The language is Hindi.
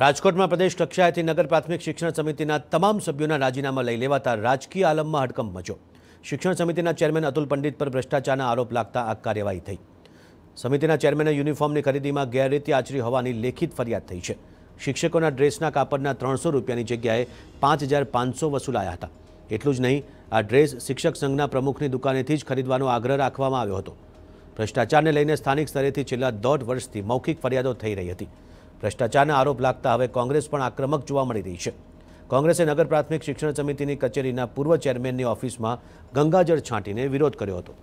राजकोट में प्रदेश कक्षाए थी नगर प्राथमिक शिक्षण समिति तमाम सभ्यों राजीनामा लई लेवाता राजकीय आलम में हड़कंप मचो शिक्षण समिति चेरमेन अतुल पंडित पर भ्रष्टाचार आरोप लगता आ कार्यवाही थी समिति चेरमेने यूनिफॉर्म की खरीदी में गैररीति आचरी होवा लेखित फरियाद थी शिक्षकों ड्रेस कापड़ त्रो रुपया की जगह पांच हजार पांच सौ वसूलाया था एटलूज नहीं आ ड्रेस शिक्षक संघना प्रमुख की दुकाने थी खरीदवा आग्रह रखा भ्रष्टाचार ने लैने स्थानिक स्तरे दौ वर्ष मौखिक फरियादों थी रही थी भ्रष्टाचारના આરોપ લાગતા હવે કોંગ્રેસ પણ આક્રમક જોવા મળી રહી છે કોંગ્રેસે નગર પ્રાથમિક શિક્ષણ સમિતિની કચેરીના પૂર્વ ચેરમેન ને ઓફિસમાં ગંગાજર છાટીને વિરોધ કર્યો હતો